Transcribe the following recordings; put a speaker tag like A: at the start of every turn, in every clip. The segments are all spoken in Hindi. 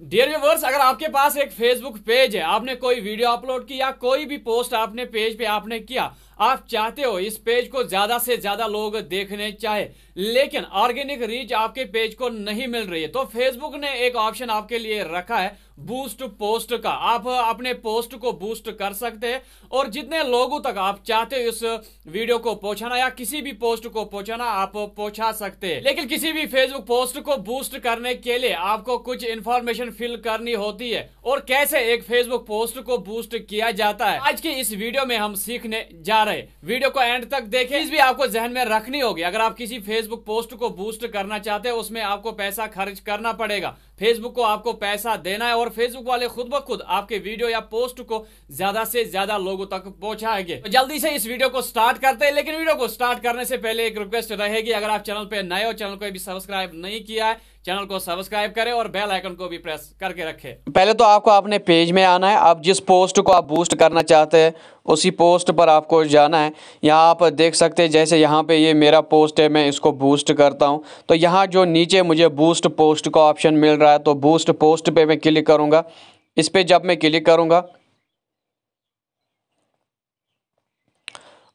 A: डियर व्यूवर्स अगर आपके पास एक फेसबुक पेज है आपने कोई वीडियो अपलोड किया कोई भी पोस्ट आपने पेज पे आपने किया आप चाहते हो इस पेज को ज्यादा से ज्यादा लोग देखने चाहे लेकिन ऑर्गेनिक रीच आपके पेज को नहीं मिल रही है तो फेसबुक ने एक ऑप्शन आपके लिए रखा है बूस्ट पोस्ट का आप अपने पोस्ट को बूस्ट कर सकते हैं और जितने लोगों तक आप चाहते हो इस वीडियो को पहुंचाना या किसी भी पोस्ट को पहुंचाना आप पहुंचा सकते हैं लेकिन किसी भी फेसबुक पोस्ट को बूस्ट करने के लिए आपको कुछ इंफॉर्मेशन फिल करनी होती है और कैसे एक फेसबुक पोस्ट को बूस्ट किया जाता है आज की इस वीडियो में हम सीखने जा रहे वीडियो को एंड तक देखें इस भी आपको जहन में रखनी होगी अगर आप किसी फेसबुक पोस्ट को बूस्ट करना चाहते हैं उसमें आपको पैसा खर्च करना पड़ेगा फेसबुक को आपको पैसा देना है और फेसबुक वाले खुद ब खुद आपके वीडियो या पोस्ट को ज्यादा से ज्यादा लोगों तक पहुंचाएंगे तो जल्दी से इस वीडियो को स्टार्ट करते हैं लेकिन वीडियो को स्टार्ट करने से पहले एक रिक्वेस्ट रहेगी अगर आप चैनल पर नए हो चैनल को भी सब्सक्राइब नहीं किया है चैनल को सब्सक्राइब करें और बेल आइकन को भी प्रेस करके रखें पहले तो आपको अपने पेज में आना है आप जिस पोस्ट को आप बूस्ट करना चाहते हैं उसी पोस्ट पर आपको जाना है यहाँ आप देख सकते हैं जैसे यहाँ पे ये मेरा पोस्ट है मैं इसको बूस्ट करता हूँ तो यहाँ जो नीचे मुझे बूस्ट पोस्ट का ऑप्शन मिल रहा है तो बूस्ट पोस्ट पर मैं क्लिक करूँगा इस पर जब मैं क्लिक करूँगा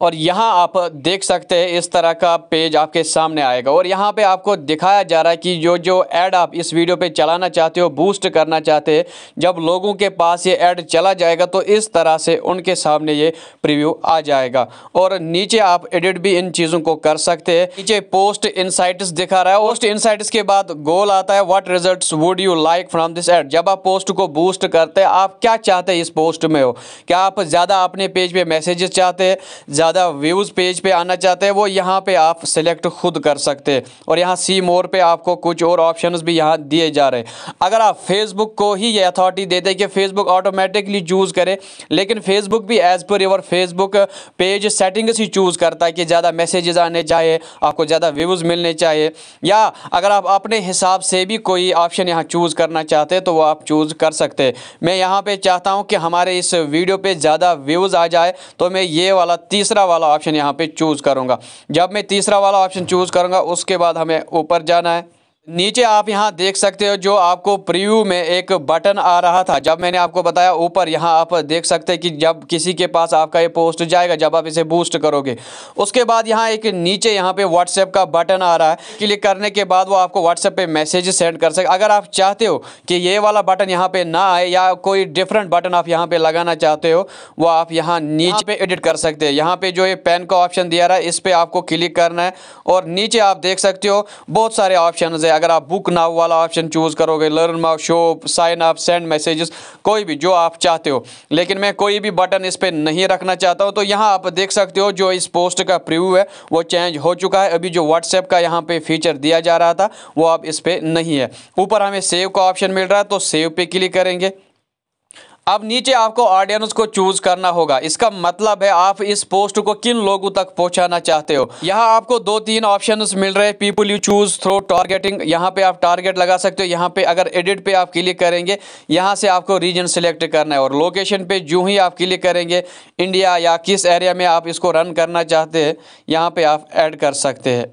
A: और यहाँ आप देख सकते हैं इस तरह का पेज आपके सामने आएगा और यहाँ पे आपको दिखाया जा रहा है कि जो जो ऐड आप इस वीडियो पे चलाना चाहते हो बूस्ट करना चाहते हैं जब लोगों के पास ये ऐड चला जाएगा तो इस तरह से उनके सामने ये प्रीव्यू आ जाएगा और नीचे आप एडिट भी इन चीज़ों को कर सकते हैं नीचे पोस्ट इनसाइट्स दिखा रहा है पोस्ट इनसाइट्स के बाद गोल आता है what result would you like from this ad जब आप पोस्ट को बूस्ट करते हैं आप क्या चाहते हैं इस पोस्ट में हो क्या आप ज़्यादा अपने पेज पे मैसेजेस चाहते हैं ज़्यादा व्यूज़ पेज पे आना चाहते हैं वो यहाँ पे आप सेलेक्ट खुद कर सकते हैं और यहाँ सी मोर पे आपको कुछ और ऑप्शन भी यहाँ दिए जा रहे हैं अगर आप फेसबुक को ही ये अथॉरिटी दे दें कि फेसबुक ऑटोमेटिकली चूज़ करे लेकिन फेसबुक भी as per your Facebook page settings ही चूज़ करता है कि ज़्यादा मैसेजेस आने चाहिए आपको ज़्यादा व्यूज़ मिलने चाहिए या अगर आप अपने हिसाब से भी कोई ऑप्शन यहाँ चूज़ करना चाहते तो वो आप चूज़ कर सकते मैं यहाँ पर चाहता हूँ कि हमारे इस वीडियो पर ज़्यादा व्यूज़ आ जाए तो मैं ये वाला तीसरा तीसरा वाला ऑप्शन यहाँ पे चूज़ करूँगा जब मैं तीसरा वाला ऑप्शन चूज़ करूँगा उसके बाद हमें ऊपर जाना है नीचे आप यहां देख सकते हो जो आपको प्रीव्यू में एक बटन आ रहा था जब मैंने आपको बताया ऊपर यहां आप देख सकते हैं कि जब किसी के पास आपका ये पोस्ट जाएगा जब आप इसे बूस्ट करोगे उसके बाद यहां एक नीचे यहां पे व्हाट्सएप का बटन आ रहा है क्लिक करने के बाद वो आपको व्हाट्सएप पे मैसेज सेंड कर सके अगर आप चाहते हो कि ये वाला बटन यहाँ पर ना आए या कोई डिफरेंट बटन आप यहाँ पर लगाना चाहते हो वो आप यहाँ नीचे पे एडिट कर सकते हैं यहाँ पर जो ये पेन का ऑप्शन दिया रहा है इस पर आपको क्लिक करना है और नीचे आप देख सकते हो बहुत सारे ऑप्शन है अगर आप बुक नाव वाला ऑप्शन चूज़ करोगे learn more show sign up send messages कोई भी जो आप चाहते हो लेकिन मैं कोई भी बटन इस पर नहीं रखना चाहता हूँ तो यहाँ आप देख सकते हो जो इस पोस्ट का प्रिव्यू है वो चेंज हो चुका है अभी जो व्हाट्सएप का यहाँ पर फीचर दिया जा रहा था वो अब इस पर नहीं है ऊपर हमें सेव का ऑप्शन मिल रहा है तो सेव पे क्लिक करेंगे अब नीचे आपको ऑडियंस को चूज करना होगा इसका मतलब है आप इस पोस्ट को किन लोगों तक पहुंचाना चाहते हो यहाँ आपको दो तीन ऑप्शन मिल रहे हैं people you choose through targeting यहाँ पे आप टारगेट लगा सकते हो यहाँ पे अगर एडिट पे आप क्लिक करेंगे यहाँ से आपको रीजन सिलेक्ट करना है और लोकेशन पे जो ही आप क्लिक करेंगे इंडिया या किस एरिया में आप इसको रन करना चाहते हैं यहाँ पे आप ऐड कर सकते हैं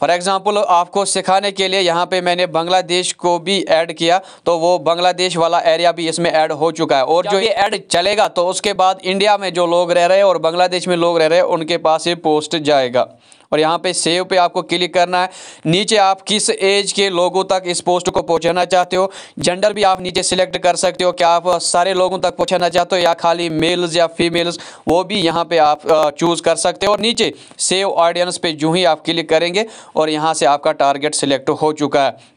A: फॉर एग्ज़ाम्पल आपको सिखाने के लिए यहाँ पे मैंने बांग्लादेश को भी ऐड किया तो वो बांग्लादेश वाला एरिया भी इसमें ऐड हो चुका है और जो ये ऐड चलेगा तो उसके बाद इंडिया में जो लोग रह रहे हैं और बांग्लादेश में लोग रह रहे हैं उनके पास ये पोस्ट जाएगा और यहाँ पे सेव पे आपको क्लिक करना है नीचे आप किस एज के लोगों तक इस पोस्ट को पहुँचाना चाहते हो जेंडर भी आप नीचे सिलेक्ट कर सकते हो क्या आप सारे लोगों तक पहुँचाना चाहते हो या खाली मेल्स या फीमेल्स वो भी यहाँ पे आप चूज़ कर सकते हो और नीचे सेव ऑडियंस पे जो ही आप क्लिक करेंगे और यहाँ से आपका टारगेट सिलेक्ट हो चुका है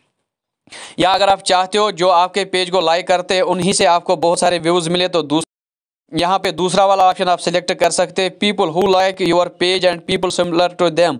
A: या अगर आप चाहते हो जो आपके पेज को लाइक करते हैं उन्हीं से आपको बहुत सारे व्यूज़ मिले तो दूसरे यहाँ पे दूसरा वाला ऑप्शन आप सिलेक्ट कर सकते हैं people who like your page and people similar to them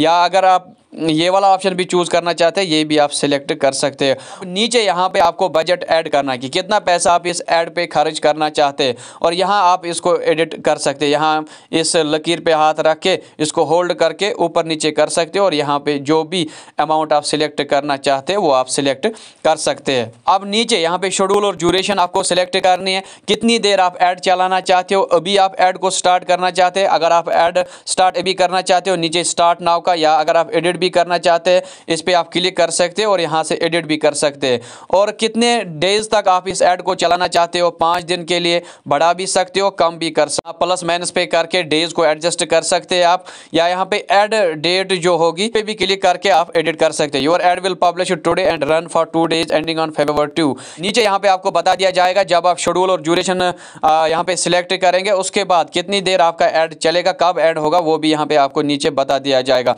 A: या अगर आप ये वाला ऑप्शन भी चूज़ करना चाहते हैं ये भी आप सिलेक्ट कर सकते हैं नीचे यहाँ पे आपको बजट ऐड करना है कि कितना पैसा आप इस ऐड पे खर्च करना चाहते हैं और यहाँ आप इसको एडिट कर सकते हैं यहाँ इस लकीर पे हाथ रख के इसको होल्ड करके ऊपर नीचे कर सकते हो और यहाँ पे जो भी अमाउंट आप सिलेक्ट करना चाहते हैं वो आप सिलेक्ट कर सकते हैं अब नीचे यहाँ पे शेड्यूल और ड्यूरेशन आपको सिलेक्ट करनी है कितनी देर आप ऐड चलाना चाहते हो अभी आप ऐड को स्टार्ट करना चाहते हैं अगर आप ऐड स्टार्ट अभी करना चाहते हो नीचे स्टार्ट नाव का या अगर आप एडिट एडिट भी करना चाहते हैं इस पर आप क्लिक कर सकते हैं और यहाँ से एडिट भी कर सकते हैं और कितने डेज तक आप इस ऐड को चलाना चाहते हो पाँच दिन के लिए बढ़ा भी सकते हो कम भी कर सकते प्लस माइनस पे करके डेज को एडजस्ट कर सकते हैं आप या यहाँ पे एड डेट जो होगी पे भी क्लिक करके आप एडिट कर सकते हैं your ad will publish today and run for two days ending on Feb two नीचे यहाँ पे आपको बता दिया जाएगा जब आप शेड्यूल और ड्यूरेशन यहाँ पे सिलेक्ट करेंगे उसके बाद कितनी देर आपका एड चलेगा कब एड होगा वो भी यहाँ पे आपको नीचे बता दिया जाएगा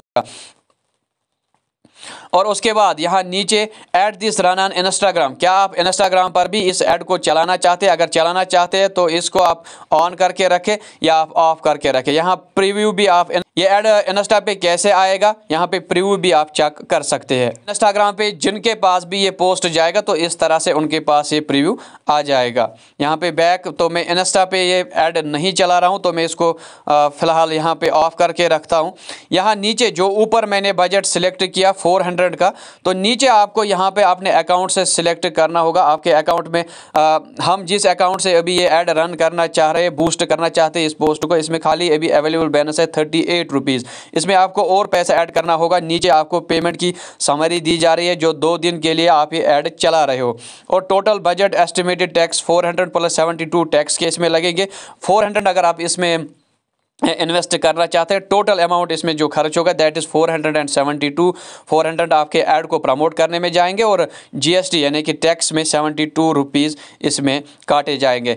A: और उसके बाद यहाँ नीचे ad this run on Instagram क्या आप इंस्टाग्राम पर भी इस ऐड को चलाना चाहते हैं अगर चलाना चाहते हैं तो इसको आप ऑन करके रखें या आप ऑफ करके रखें यहाँ प्रीव्यू भी आप इन... ये ऐड इंस्टा पे कैसे आएगा यहाँ पे प्रीव्यू भी आप चेक कर सकते हैं इंस्टाग्राम पे जिनके पास भी ये पोस्ट जाएगा तो इस तरह से उनके पास ये प्रीव्यू आ जाएगा यहाँ पे बैक तो मैं इंस्टा पे ये ऐड नहीं चला रहा हूँ तो मैं इसको फ़िलहाल यहाँ पे ऑफ़ करके रखता हूँ यहाँ नीचे जो ऊपर मैंने बजट सिलेक्ट किया फोर हंड्रेड का तो नीचे आपको यहाँ पे आपने अकाउंट से सिलेक्ट करना होगा आपके अकाउंट में आ, हम जिस अकाउंट से अभी ये ऐड रन करना चाह रहे हैं बूस्ट करना चाहते हैं इस पोस्ट को इसमें खाली अभी अवेलेबल बैलेंस है थर्टी एट रुपीज़ इसमें आपको और पैसा ऐड करना होगा नीचे आपको पेमेंट की समरी दी जा रही है जो दो दिन के लिए आप ये ऐड चला रहे हो और total budget estimated tax four hundred plus seventy two tax के इसमें लगेंगे फोर हंड्रेड अगर आप इसमें इन्वेस्ट करना चाहते हैं टोटल अमाउंट इसमें जो खर्च होगा दैट इज़ 472 400 आपके ऐड को प्रमोट करने में जाएंगे और जीएसटी यानी कि टैक्स में सेवेंटी टू रुपीज़ इसमें काटे जाएंगे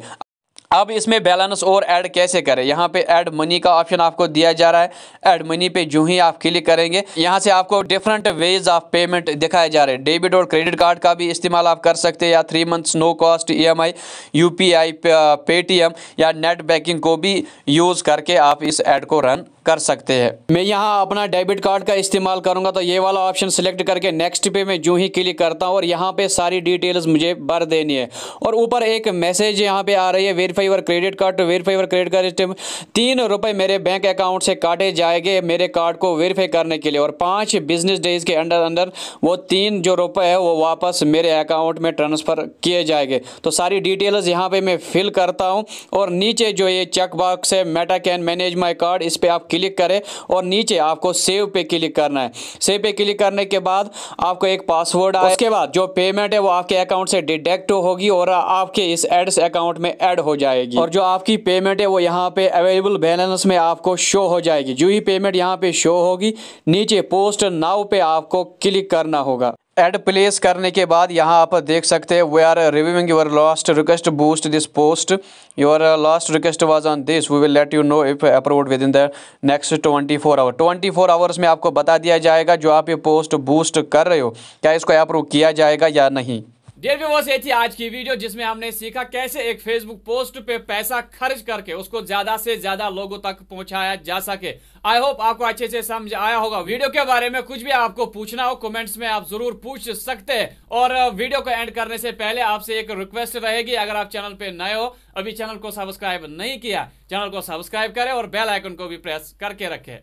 A: अब इसमें बैलेंस और ऐड कैसे करें यहाँ पे ऐड मनी का ऑप्शन आपको दिया जा रहा है ऐड मनी पे जो ही आप क्लिक करेंगे यहाँ से आपको डिफरेंट वेज ऑफ पेमेंट दिखाए जा रहे हैं डेबिट और क्रेडिट कार्ड का भी इस्तेमाल आप कर सकते हैं या three months no cost E M I U P I Paytm या नेट बैंकिंग को भी यूज़ करके आप इस ऐड को रन कर सकते हैं मैं यहाँ अपना डेबिट कार्ड का इस्तेमाल करूँगा तो ये वाला ऑप्शन सेलेक्ट करके नेक्स्ट पे मैं जूँ ही क्लिक करता हूँ और यहाँ पे सारी डिटेल्स मुझे भर देनी है और ऊपर एक मैसेज यहाँ पे आ रही है वेरीफाई और क्रेडिट कार्ड टू वेरीफाई और क्रेडिट कार्ड तीन रुपये मेरे बैंक अकाउंट से काटे जाएंगे मेरे कार्ड को वेरीफाई करने के लिए और पाँच बिजनेस डेज के अंडर अंदर वो तीन जो रुपये है वो वापस मेरे अकाउंट में ट्रांसफ़र किए जाएंगे तो सारी डिटेल्स यहाँ पर मैं फिल करता हूँ और नीचे जो ये चेक बॉक्स है Meta can manage my card इस पर आप क्लिक करें और नीचे आपको सेव पे क्लिक करना है सेव पे क्लिक करने के बाद आपको एक पासवर्ड आए उसके बाद जो पेमेंट है वो आपके अकाउंट से डिडेक्ट होगी और आपके इस एड्स अकाउंट में एड हो जाएगी और जो आपकी पेमेंट है वो यहाँ पे अवेलेबल बैलेंस में आपको शो हो जाएगी जो ही पेमेंट यहाँ पे शो होगी नीचे पोस्ट नाव पे आपको क्लिक करना होगा एड प्लेस करने के बाद यहाँ आप देख सकते हैं we are reviewing your last request boost this post your last request was on this we will let you know if approve within the next twenty four hour twenty four hours में आपको बता दिया जाएगा जो आप ये पोस्ट बूस्ट कर रहे हो क्या इसको अप्रूव किया जाएगा या नहीं डियर व्यूवर्स ये थी आज की वीडियो जिसमें हमने सीखा कैसे एक फेसबुक पोस्ट पे पैसा खर्च करके उसको ज्यादा से ज्यादा लोगों तक पहुंचाया जा सके आई होप आपको अच्छे से समझ आया होगा वीडियो के बारे में कुछ भी आपको पूछना हो कमेंट्स में आप जरूर पूछ सकते हैं और वीडियो uh, को एंड करने से पहले आपसे एक रिक्वेस्ट रहेगी अगर आप चैनल पे नए हो अभी चैनल को सब्सक्राइब नहीं किया चैनल को सब्सक्राइब करें और बेल आइकन को भी प्रेस करके रखें